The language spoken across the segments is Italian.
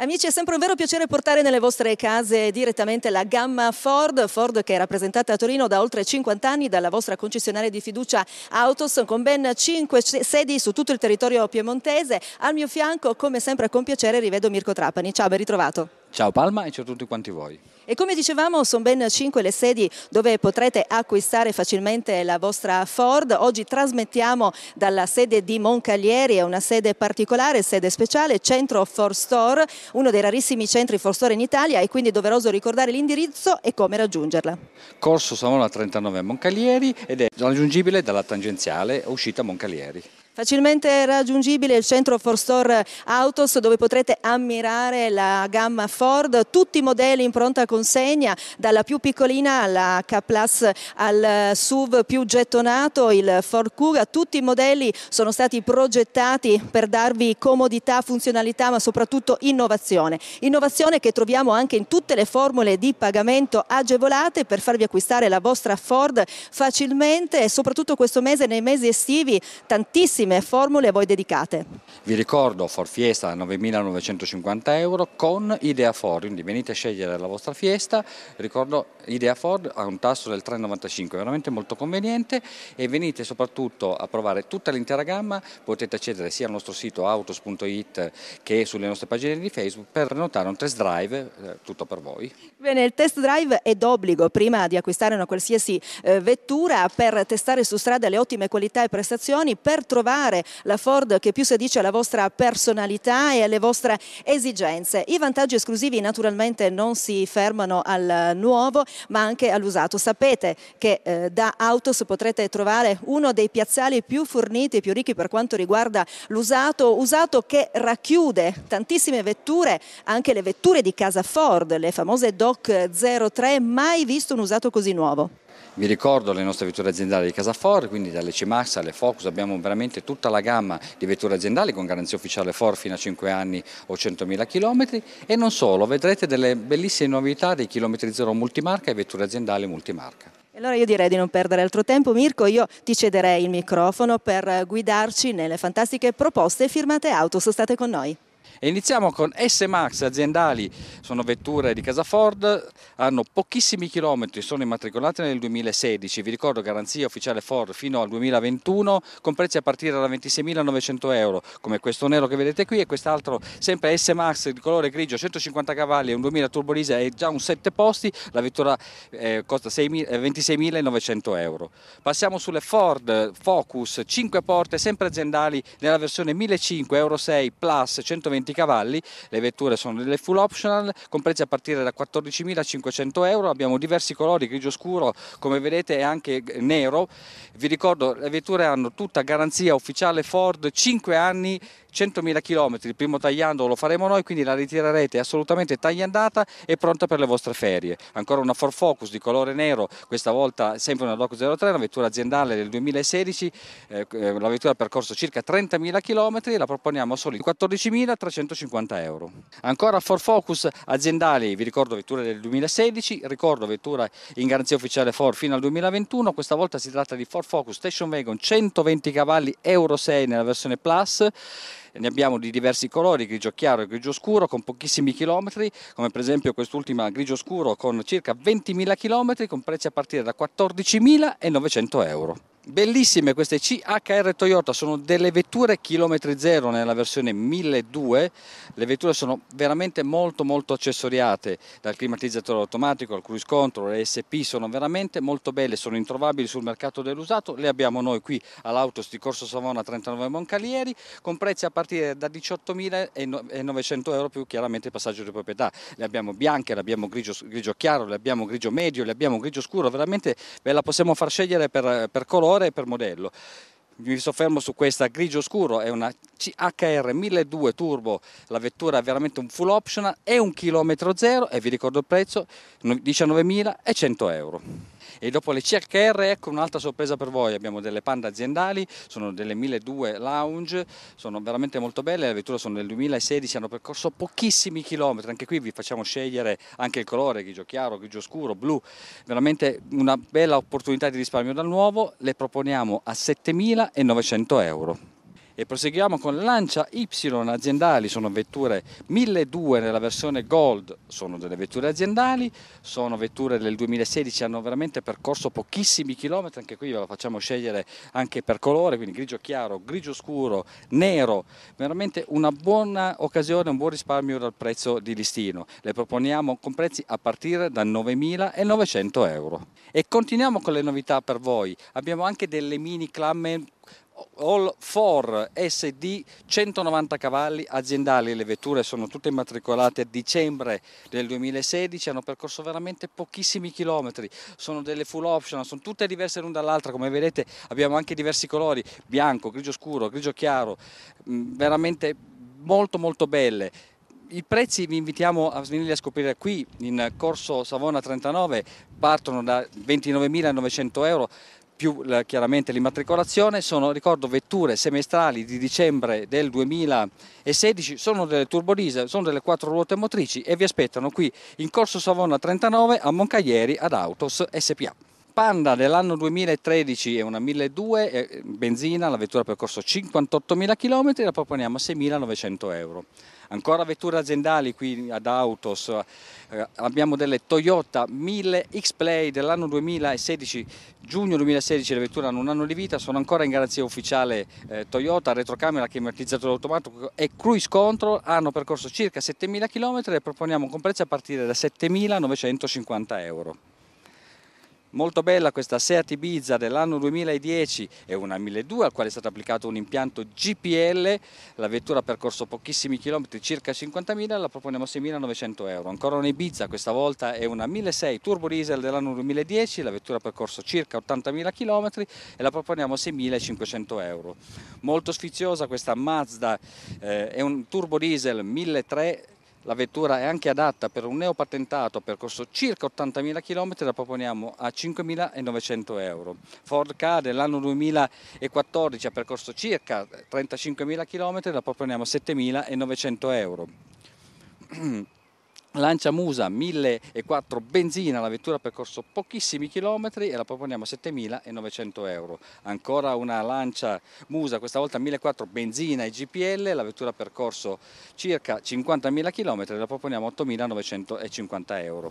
Amici, è sempre un vero piacere portare nelle vostre case direttamente la gamma Ford, Ford che è rappresentata a Torino da oltre 50 anni dalla vostra concessionaria di fiducia Autos con ben 5 sedi su tutto il territorio piemontese. Al mio fianco, come sempre con piacere, rivedo Mirko Trapani. Ciao, ben ritrovato. Ciao Palma e ciao a tutti quanti voi. E come dicevamo sono ben 5 le sedi dove potrete acquistare facilmente la vostra Ford. Oggi trasmettiamo dalla sede di Moncalieri, è una sede particolare, sede speciale, centro Ford Store, uno dei rarissimi centri Ford Store in Italia e quindi è doveroso ricordare l'indirizzo e come raggiungerla. Corso Savona 39 a Moncaglieri ed è raggiungibile dalla tangenziale uscita Moncalieri. Facilmente raggiungibile il centro Ford Store Autos dove potrete ammirare la gamma Ford, tutti i modelli in pronta consegna, dalla più piccolina alla K Plus al SUV più gettonato, il Ford Kuga, tutti i modelli sono stati progettati per darvi comodità, funzionalità ma soprattutto innovazione. Innovazione che troviamo anche in tutte le formule di pagamento agevolate per farvi acquistare la vostra Ford facilmente e soprattutto questo mese nei mesi estivi tantissimi prime formule a voi dedicate. Vi ricordo For Fiesta 9.950 euro con Idea Ford, quindi venite a scegliere la vostra Fiesta, ricordo Idea Ford ha un tasso del 3,95, veramente molto conveniente e venite soprattutto a provare tutta l'intera gamma, potete accedere sia al nostro sito autos.it che sulle nostre pagine di Facebook per prenotare un test drive, eh, tutto per voi. Bene, il test drive è d'obbligo prima di acquistare una qualsiasi eh, vettura per testare su strada le ottime qualità e prestazioni, per trovare fare, la Ford che più si addice alla vostra personalità e alle vostre esigenze. I vantaggi esclusivi naturalmente non si fermano al nuovo ma anche all'usato. Sapete che eh, da Autos potrete trovare uno dei piazzali più forniti e più ricchi per quanto riguarda l'usato, usato che racchiude tantissime vetture, anche le vetture di casa Ford, le famose DOC 03, mai visto un usato così nuovo. Vi ricordo le nostre vetture aziendali di Casafor, quindi dalle C-Max alle Focus abbiamo veramente tutta la gamma di vetture aziendali con garanzia ufficiale Ford fino a 5 anni o 100.000 km e non solo, vedrete delle bellissime novità dei chilometri zero multimarca e vetture aziendali multimarca. Allora io direi di non perdere altro tempo, Mirko, io ti cederei il microfono per guidarci nelle fantastiche proposte firmate auto, Autos, state con noi. E iniziamo con S-Max aziendali, sono vetture di casa Ford, hanno pochissimi chilometri, sono immatricolate nel 2016, vi ricordo garanzia ufficiale Ford fino al 2021 con prezzi a partire da 26.900 euro come questo nero che vedete qui e quest'altro sempre S-Max di colore grigio 150 cavalli e un 2000 turbolisa e già un 7 posti, la vettura eh, costa 26.900 eh, euro. Passiamo sulle Ford Focus 5 porte sempre aziendali nella versione 1500 Euro 6 Plus 120 120 cavalli, le vetture sono delle full optional con prezzi a partire da 14.500 euro, abbiamo diversi colori, grigio scuro come vedete e anche nero, vi ricordo le vetture hanno tutta garanzia ufficiale Ford 5 anni 100.000 km, il primo tagliando lo faremo noi, quindi la ritirerete assolutamente tagliandata e pronta per le vostre ferie. Ancora una Ford Focus di colore nero, questa volta sempre una Doc 03, una vettura aziendale del 2016, eh, eh, la vettura ha percorso circa 30.000 km e la proponiamo a soli 14.350 euro. Ancora Ford Focus aziendali, vi ricordo vetture del 2016, ricordo vettura in garanzia ufficiale Ford fino al 2021, questa volta si tratta di Ford Focus Station Wagon 120 cavalli Euro 6 nella versione Plus ne abbiamo di diversi colori, grigio chiaro e grigio scuro, con pochissimi chilometri, come per esempio quest'ultima grigio scuro con circa 20.000 chilometri, con prezzi a partire da 14.900 euro. Bellissime queste CHR Toyota, sono delle vetture chilometri zero nella versione 1002, le vetture sono veramente molto molto accessoriate, dal climatizzatore automatico al cruise control, le SP sono veramente molto belle, sono introvabili sul mercato dell'usato, le abbiamo noi qui all'Autos di Corso Savona 39 Moncalieri, con prezzi a partire da 18.900 euro più chiaramente il passaggio di proprietà, le abbiamo bianche, le abbiamo grigio, grigio chiaro, le abbiamo grigio medio, le abbiamo grigio scuro, veramente ve la possiamo far scegliere per, per colore motore e per modello. Mi soffermo su questa grigio scuro, è una CHR 1002 turbo, la vettura è veramente un full optional, è un chilometro zero e vi ricordo il prezzo, 19.100 euro. E dopo le CHR, ecco un'altra sorpresa per voi, abbiamo delle Panda aziendali, sono delle 1200 Lounge, sono veramente molto belle, le vetture sono del 2016, hanno percorso pochissimi chilometri, anche qui vi facciamo scegliere anche il colore, grigio chiaro, grigio scuro, blu, veramente una bella opportunità di risparmio dal nuovo, le proponiamo a 7.900 euro. E proseguiamo con Lancia Y aziendali, sono vetture 1200 nella versione Gold, sono delle vetture aziendali, sono vetture del 2016, hanno veramente percorso pochissimi chilometri, anche qui ve la facciamo scegliere anche per colore, quindi grigio chiaro, grigio scuro, nero, veramente una buona occasione, un buon risparmio dal prezzo di listino. Le proponiamo con prezzi a partire da 9.900 euro. E continuiamo con le novità per voi, abbiamo anche delle mini Clamme All 4 SD 190 cavalli aziendali, le vetture sono tutte immatricolate a dicembre del 2016, hanno percorso veramente pochissimi chilometri, sono delle full option, sono tutte diverse l'una dall'altra, come vedete abbiamo anche diversi colori, bianco, grigio scuro, grigio chiaro, mm, veramente molto molto belle i prezzi vi invitiamo a venire a scoprire qui in corso Savona 39, partono da 29.900 euro, più chiaramente l'immatricolazione, sono, ricordo, vetture semestrali di dicembre del 2016, sono delle turbodiesel, sono delle quattro ruote motrici e vi aspettano qui in Corso Savona 39 a Moncaglieri ad Autos SPA. Panda dell'anno 2013 è una 1200 eh, benzina, la vettura ha percorso 58.000 km, la proponiamo a 6.900 euro ancora vetture aziendali qui ad Autos, eh, abbiamo delle Toyota 1000 X-Play dell'anno 2016, giugno 2016 le vetture hanno un anno di vita, sono ancora in garanzia ufficiale eh, Toyota, retrocamera, climatizzatore automatico e cruise control, hanno percorso circa 7.000 km e proponiamo un prezzo a partire da 7.950 euro. Molto bella questa Seat Ibiza dell'anno 2010 è una 1200 al quale è stato applicato un impianto GPL, la vettura ha percorso pochissimi chilometri, circa 50.000, la proponiamo 6.900 euro. Ancora una Ibiza, questa volta è una 1600 turbo diesel dell'anno 2010, la vettura ha percorso circa 80.000 km e la proponiamo 6.500 euro. Molto sfiziosa questa Mazda, eh, è un turbo diesel 1300 la vettura è anche adatta per un neopatentato percorso circa 80.000 km, la proponiamo a 5.900 euro. Ford K dell'anno 2014 ha percorso circa 35.000 km, la proponiamo a 7.900 euro. Lancia Musa 1004 benzina, la vettura ha percorso pochissimi chilometri e la proponiamo a 7.900 euro. Ancora una Lancia Musa, questa volta 1004 benzina e GPL, la vettura ha percorso circa 50.000 km e la proponiamo a 8.950 euro.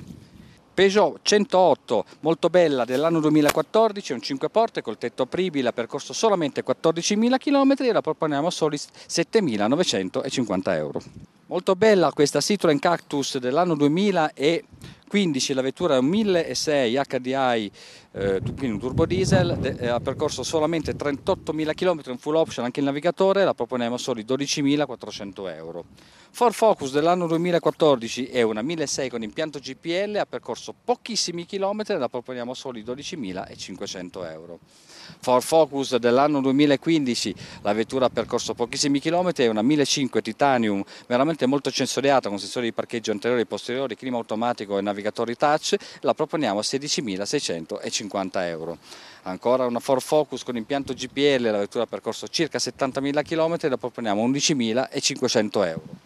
Peugeot 108, molto bella, dell'anno 2014, un 5 porte col tetto apribile, ha percorso solamente 14.000 km e la proponiamo a soli 7.950 euro. Molto bella questa Citroen Cactus dell'anno 2015, la vettura è un 1006 HDI, quindi un turbo diesel, eh, ha percorso solamente 38.000 km in full option anche il navigatore, la proponiamo solo i 12.400 euro. Ford Focus dell'anno 2014 è una 1.600 con impianto GPL, ha percorso pochissimi chilometri e la proponiamo a soli 12.500 euro. Ford Focus dell'anno 2015, la vettura ha percorso pochissimi chilometri, è una 1.500 Titanium, veramente molto censoriata con sensori di parcheggio anteriori e posteriori, clima automatico e navigatori touch, la proponiamo a 16.650 euro. Ancora una Ford Focus con impianto GPL, la vettura ha percorso circa 70.000 km, la proponiamo a 11.500 euro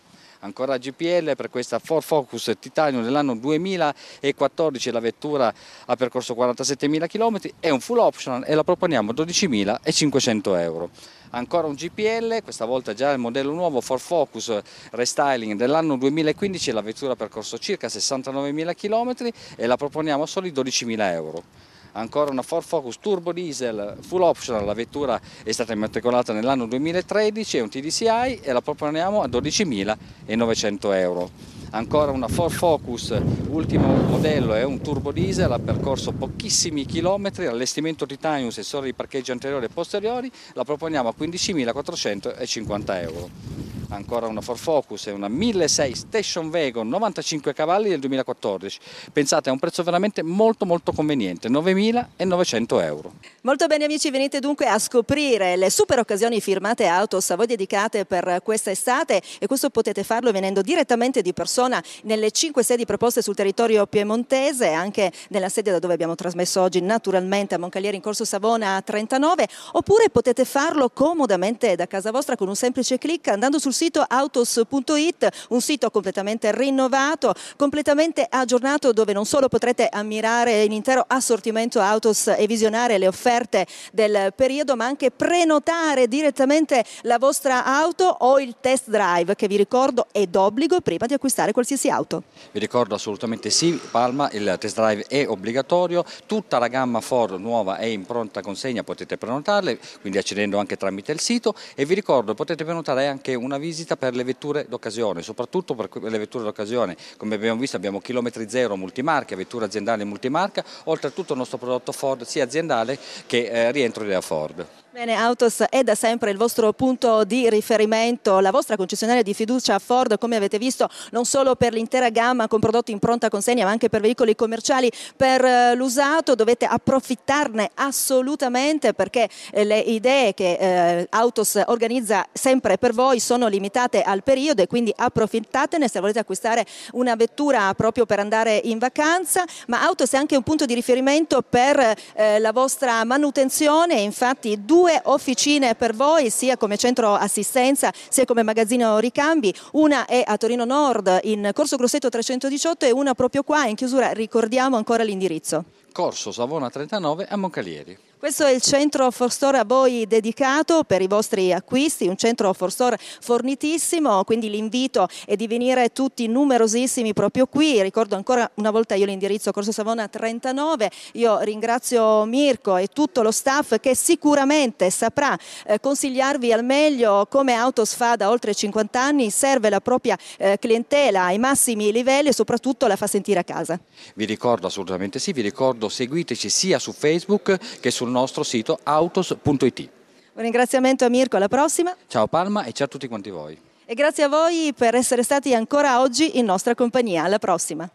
ancora GPL per questa Ford Focus Titanium dell'anno 2014, la vettura ha percorso 47.000 km, è un full optional e la proponiamo 12.500 euro ancora un GPL, questa volta già il modello nuovo Ford Focus Restyling dell'anno 2015, la vettura ha percorso circa 69.000 km e la proponiamo a soli 12.000 euro ancora una Ford Focus turbo diesel full optional, la vettura è stata immatricolata nell'anno 2013, è un TDCI e la proponiamo a 12.900 euro ancora una Ford Focus, ultimo modello, è un turbo diesel, ha percorso pochissimi chilometri, allestimento titanium, sensori di parcheggio anteriore e posteriori, la proponiamo a 15.450 euro ancora una Ford Focus, è una 1006 Station Wagon 95 cavalli del 2014. Pensate, è un prezzo veramente molto molto conveniente, 9.900 euro. Molto bene amici, venite dunque a scoprire le super occasioni firmate Autos a voi dedicate per questa estate e questo potete farlo venendo direttamente di persona nelle 5 sedi proposte sul territorio piemontese, anche nella sede da dove abbiamo trasmesso oggi naturalmente a Moncalieri in Corso Savona 39, oppure potete farlo comodamente da casa vostra con un semplice clic andando sul sito sito autos.it, un sito completamente rinnovato, completamente aggiornato dove non solo potrete ammirare l'intero assortimento autos e visionare le offerte del periodo, ma anche prenotare direttamente la vostra auto o il test drive che vi ricordo è d'obbligo prima di acquistare qualsiasi auto. Vi ricordo assolutamente sì, Palma, il test drive è obbligatorio, tutta la gamma Ford nuova è in pronta consegna, potete prenotarle, quindi accedendo anche tramite il sito e vi ricordo potete prenotare anche una visita visita per le vetture d'occasione, soprattutto per le vetture d'occasione. Come abbiamo visto abbiamo chilometri zero multimarca, vetture aziendali multimarca, oltretutto il nostro prodotto Ford sia aziendale che eh, rientro della Ford. Bene, Autos è da sempre il vostro punto di riferimento, la vostra concessionaria di fiducia Ford, come avete visto, non solo per l'intera gamma con prodotti in pronta consegna, ma anche per veicoli commerciali, per eh, l'usato, dovete approfittarne assolutamente perché eh, le idee che eh, Autos organizza sempre per voi sono limitate al periodo e quindi approfittatene se volete acquistare una vettura proprio per andare in vacanza, ma Autos è anche un punto di riferimento per eh, la vostra manutenzione, infatti due due officine per voi, sia come centro assistenza sia come magazzino ricambi. Una è a Torino Nord in Corso Grosseto 318 e una proprio qua in chiusura. Ricordiamo ancora l'indirizzo. Corso Savona 39 a Moncalieri. Questo è il centro Forstore a voi dedicato per i vostri acquisti, un centro Forstore fornitissimo, quindi l'invito è di venire tutti numerosissimi proprio qui, ricordo ancora una volta io l'indirizzo Corso Savona 39, io ringrazio Mirko e tutto lo staff che sicuramente saprà eh, consigliarvi al meglio come Autosfa da oltre 50 anni serve la propria eh, clientela ai massimi livelli e soprattutto la fa sentire a casa. Vi ricordo assolutamente sì, vi ricordo ricordo seguiteci sia su Facebook che sul nostro sito autos.it. Un ringraziamento a Mirko, alla prossima. Ciao Palma e ciao a tutti quanti voi. E grazie a voi per essere stati ancora oggi in nostra compagnia. Alla prossima.